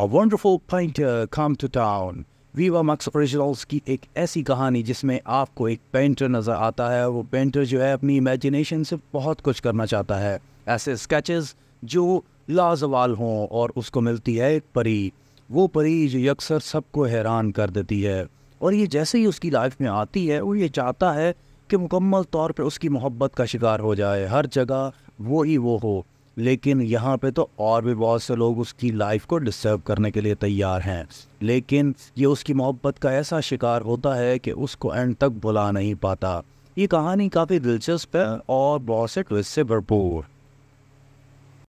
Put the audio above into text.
a wonderful painter come to town Vivamax originals की एक ऐसी कहानी जिसमें आपको एक पेंटर नज़र आता है वो पेंटर जो है अपनी इमेजिनेशन से बहुत कुछ करना चाहता है ऐसे स्केचेस जो लाजवाल हों और उसको मिलती है एक परी वो परी जो अक्सर सबको हैरान कर देती है और ये जैसे ही उसकी लाइफ में आती है वो ये चाहता है कि मुकम्मल तौर पर उसकी मोहब्बत का शिकार हो जाए हर जगह वो ही वो हो लेकिन यहाँ पे तो और भी बहुत से लोग उसकी लाइफ को डिस्टर्ब करने के लिए तैयार हैं लेकिन ये उसकी मोहब्बत का ऐसा शिकार होता है कि उसको एंड तक बुला नहीं पाता ये कहानी काफ़ी दिलचस्प है और बहुत से ट्विस्ट से भरपूर